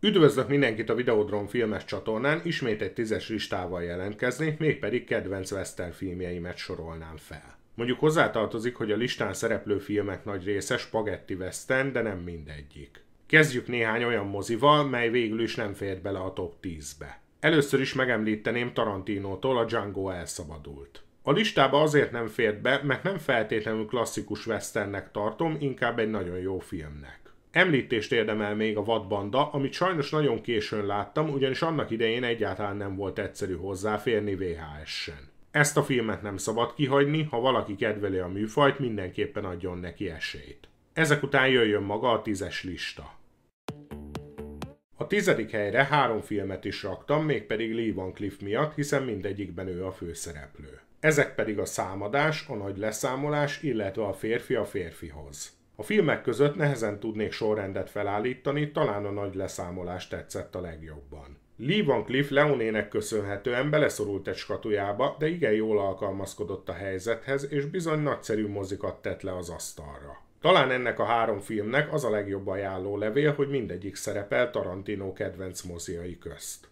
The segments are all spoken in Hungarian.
Üdvözlök mindenkit a Videodrom filmes csatornán, ismét egy tízes listával jelentkeznék, mégpedig kedvenc western filmjeimet sorolnám fel. Mondjuk hozzátartozik, hogy a listán szereplő filmek nagy része spagetti western, de nem mindegyik. Kezdjük néhány olyan mozival, mely végül is nem fér bele a top 10-be. Először is megemlíteném Tarantinótól a Django elszabadult. A listába azért nem fért be, mert nem feltétlenül klasszikus westernnek tartom, inkább egy nagyon jó filmnek. Említést érdemel még a vadbanda, amit sajnos nagyon későn láttam, ugyanis annak idején egyáltalán nem volt egyszerű hozzáférni VHS-en. Ezt a filmet nem szabad kihagyni, ha valaki kedveli a műfajt, mindenképpen adjon neki esélyt. Ezek után jöjjön maga a tízes lista. A tizedik helyre három filmet is raktam, mégpedig Lee Van Cliff miatt, hiszen mindegyikben ő a főszereplő. Ezek pedig a számadás, a nagy leszámolás, illetve a férfi a férfihoz. A filmek között nehezen tudnék sorrendet felállítani, talán a nagy leszámolás tetszett a legjobban. Lee Van Cliff Leonének köszönhetően beleszorult egy skatujába, de igen jól alkalmazkodott a helyzethez, és bizony nagyszerű mozikat tett le az asztalra. Talán ennek a három filmnek az a legjobb ajánló levél, hogy mindegyik szerepel Tarantino kedvenc moziai közt.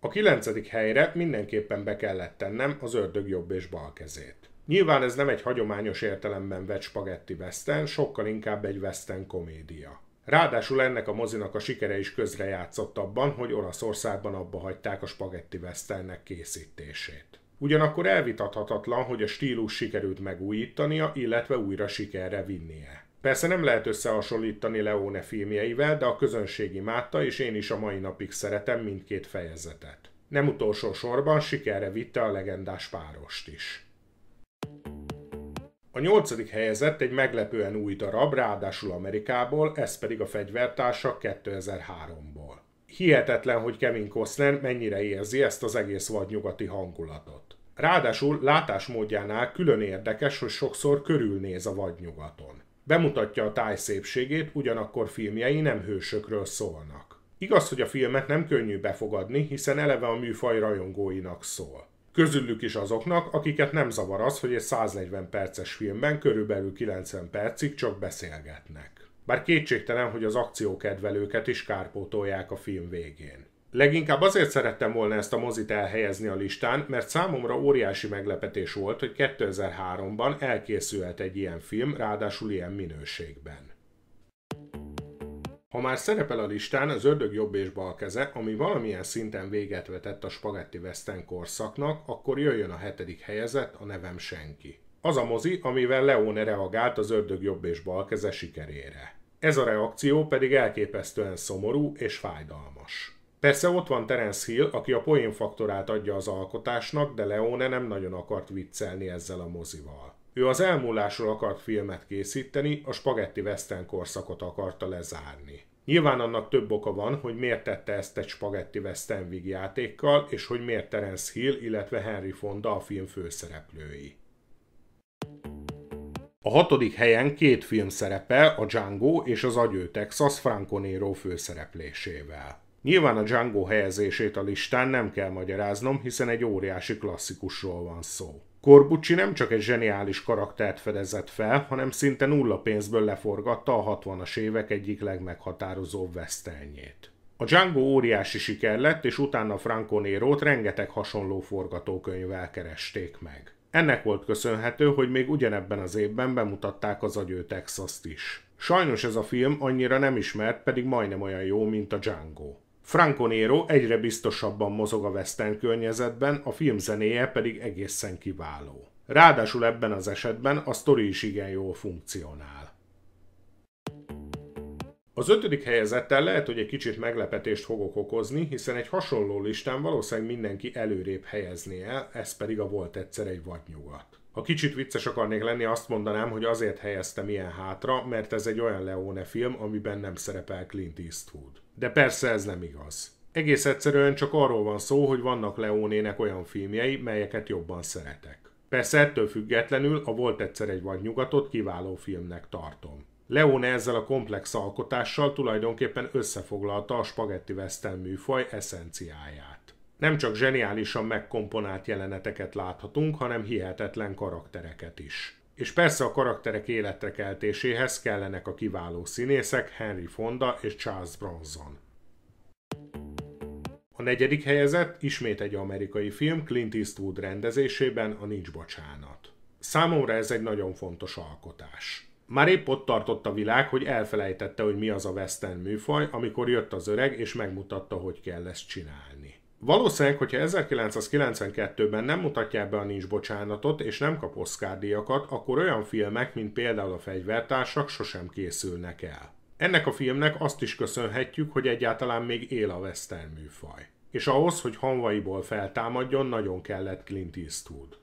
A kilencedik helyre mindenképpen be kellett tennem az ördög jobb és bal kezét. Nyilván ez nem egy hagyományos értelemben vett spagetti western, sokkal inkább egy western komédia. Ráadásul ennek a mozinak a sikere is közrejátszott abban, hogy Olaszországban abba hagyták a spagetti westernnek készítését. Ugyanakkor elvitathatatlan, hogy a stílus sikerült megújítania, illetve újra sikerre vinnie. Persze nem lehet összehasonlítani Leone filmjeivel, de a közönség imádta, és én is a mai napig szeretem mindkét fejezetet. Nem utolsó sorban sikerre vitte a legendás párost is. A nyolcadik helyezett egy meglepően új darab, ráadásul Amerikából, ez pedig a fegyvertársak 2003-ból. Hihetetlen, hogy Kevin Costner mennyire érzi ezt az egész vadnyugati hangulatot. Ráadásul látásmódjánál külön érdekes, hogy sokszor körülnéz a vadnyugaton. Bemutatja a táj szépségét, ugyanakkor filmjei nem hősökről szólnak. Igaz, hogy a filmet nem könnyű befogadni, hiszen eleve a műfaj rajongóinak szól. Közülük is azoknak, akiket nem zavar az, hogy egy 140 perces filmben körülbelül 90 percig csak beszélgetnek. Bár kétségtelen, hogy az akciókedvelőket is kárpótolják a film végén. Leginkább azért szerettem volna ezt a mozit elhelyezni a listán, mert számomra óriási meglepetés volt, hogy 2003-ban elkészült egy ilyen film, ráadásul ilyen minőségben. Ha már szerepel a listán az ördög jobb és bal keze, ami valamilyen szinten véget vetett a spagetti western korszaknak, akkor jöjjön a hetedik helyezett, a nevem senki. Az a mozi, amivel Leone reagált az ördög jobb és bal keze sikerére. Ez a reakció pedig elképesztően szomorú és fájdalmas. Persze ott van Terence Hill, aki a poénfaktorát adja az alkotásnak, de Leone nem nagyon akart viccelni ezzel a mozival. Ő az elmúlásról akart filmet készíteni, a spagetti western korszakot akarta lezárni. Nyilván annak több oka van, hogy miért tette ezt egy spagetti western wig játékkal, és hogy miért Terence Hill, illetve Henry Fonda a film főszereplői. A hatodik helyen két film szerepel, a Django és az Agyő Texas Franco Nero főszereplésével. Nyilván a Django helyezését a listán nem kell magyaráznom, hiszen egy óriási klasszikusról van szó. Korbucsi nem csak egy zseniális karaktert fedezett fel, hanem szinte nulla pénzből leforgatta a 60-as évek egyik legmeghatározóbb vesztelnyét. A Django óriási siker lett, és utána Franco Nero-t rengeteg hasonló forgatókönyvvel keresték meg. Ennek volt köszönhető, hogy még ugyanebben az évben bemutatták az agyő Texas-t is. Sajnos ez a film annyira nem ismert, pedig majdnem olyan jó, mint a Django. Franco Nero egyre biztosabban mozog a western környezetben, a zenéje pedig egészen kiváló. Ráadásul ebben az esetben a sztori is igen jól funkcionál. Az ötödik helyezettel lehet, hogy egy kicsit meglepetést fogok okozni, hiszen egy hasonló listán valószínűleg mindenki előrébb helyezné el, ez pedig a volt egyszer egy vadnyugat. Ha kicsit vicces akarnék lenni, azt mondanám, hogy azért helyeztem ilyen hátra, mert ez egy olyan Leone film, amiben nem szerepel Clint Eastwood. De persze ez nem igaz. Egész egyszerűen csak arról van szó, hogy vannak Leónének olyan filmjei, melyeket jobban szeretek. Persze ettől függetlenül a Volt egyszer egy vagy nyugatot kiváló filmnek tartom. Leone ezzel a komplex alkotással tulajdonképpen összefoglalta a spagetti western műfaj eszenciáját. Nem csak zseniálisan megkomponált jeleneteket láthatunk, hanem hihetetlen karaktereket is. És persze a karakterek életre keltéséhez kellenek a kiváló színészek Henry Fonda és Charles Bronson. A negyedik helyezett ismét egy amerikai film Clint Eastwood rendezésében a Nincs Bocsánat. Számomra ez egy nagyon fontos alkotás. Már épp ott tartott a világ, hogy elfelejtette, hogy mi az a western műfaj, amikor jött az öreg és megmutatta, hogy kell ezt csinálni. Valószínűleg, hogyha 1992-ben nem mutatják be a nincs bocsánatot, és nem kap oszkárdiakat, akkor olyan filmek, mint például a fegyvertársak sosem készülnek el. Ennek a filmnek azt is köszönhetjük, hogy egyáltalán még él a western műfaj. És ahhoz, hogy hanvaiból feltámadjon, nagyon kellett Clint Eastwood.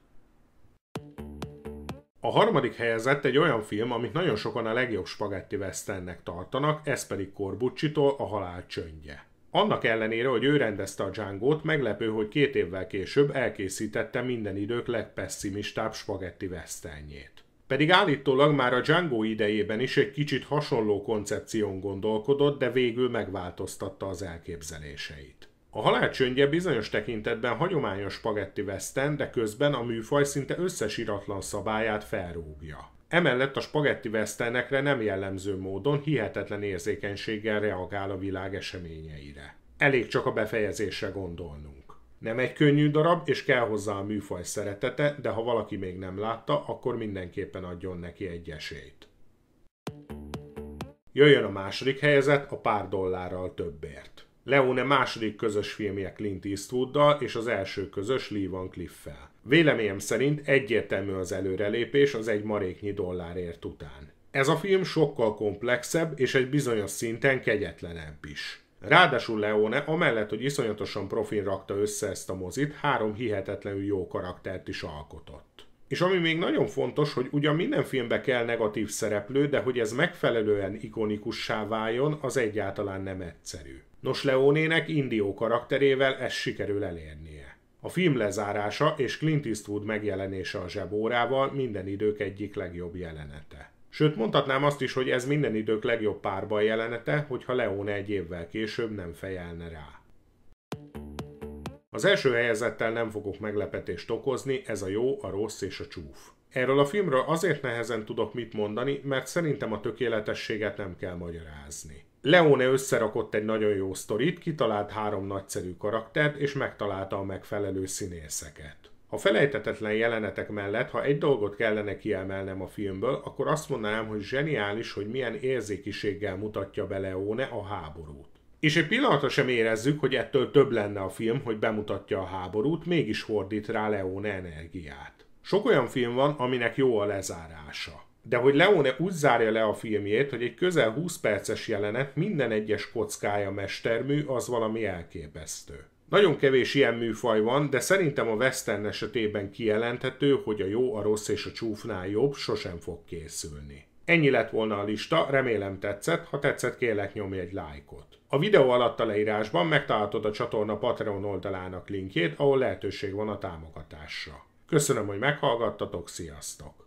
A harmadik helyezett egy olyan film, amit nagyon sokan a legjobb spagetti westernnek tartanak, ez pedig Corbucci-tól a halál csöndje. Annak ellenére, hogy ő rendezte a django meglepő, hogy két évvel később elkészítette minden idők legpesszimistább spagetti westernjét. Pedig állítólag már a Django idejében is egy kicsit hasonló koncepción gondolkodott, de végül megváltoztatta az elképzeléseit. A halálcsöngye bizonyos tekintetben hagyományos spagetti western, de közben a műfaj szinte összes iratlan szabályát felrúgja. Emellett a spagetti westernekre nem jellemző módon hihetetlen érzékenységgel reagál a világ eseményeire. Elég csak a befejezésre gondolnunk. Nem egy könnyű darab, és kell hozzá a műfaj szeretete, de ha valaki még nem látta, akkor mindenképpen adjon neki egy esélyt. Jöjjön a második helyzet a pár dollárral többért. Leone második közös filmje Clint Eastwooddal és az első közös Lee Van Cliff-fel. Véleményem szerint egyértelmű az előrelépés az egy maréknyi dollárért után. Ez a film sokkal komplexebb és egy bizonyos szinten kegyetlenebb is. Ráadásul Leone, amellett, hogy iszonyatosan profin rakta össze ezt a mozit, három hihetetlenül jó karaktert is alkotott. És ami még nagyon fontos, hogy ugyan minden filmbe kell negatív szereplő, de hogy ez megfelelően ikonikussá váljon, az egyáltalán nem egyszerű. Nos, Leonének indió karakterével ezt sikerül elérnie. A film lezárása és Clint Eastwood megjelenése a zsebórával minden idők egyik legjobb jelenete. Sőt, mondhatnám azt is, hogy ez minden idők legjobb párban jelenete, hogyha Leone egy évvel később nem fejelne rá. Az első helyezettel nem fogok meglepetést okozni, ez a jó, a rossz és a csúf. Erről a filmről azért nehezen tudok mit mondani, mert szerintem a tökéletességet nem kell magyarázni. Leone összerakott egy nagyon jó sztorit, kitalált három nagyszerű karaktert, és megtalálta a megfelelő színészeket. A felejtetetlen jelenetek mellett, ha egy dolgot kellene kiemelnem a filmből, akkor azt mondanám, hogy zseniális, hogy milyen érzékiséggel mutatja be Leone a háborút. És egy pillanatra sem érezzük, hogy ettől több lenne a film, hogy bemutatja a háborút, mégis fordít rá Leone energiát. Sok olyan film van, aminek jó a lezárása de hogy Leone úgy zárja le a filmjét, hogy egy közel 20 perces jelenet minden egyes kockája mestermű, az valami elképesztő. Nagyon kevés ilyen műfaj van, de szerintem a western esetében kijelenthető, hogy a jó, a rossz és a csúfnál jobb sosem fog készülni. Ennyi lett volna a lista, remélem tetszett, ha tetszett kérlek nyomj egy lájkot. A videó alatt a leírásban megtalálod a csatorna Patreon oldalának linkjét, ahol lehetőség van a támogatásra. Köszönöm, hogy meghallgattatok, sziasztok!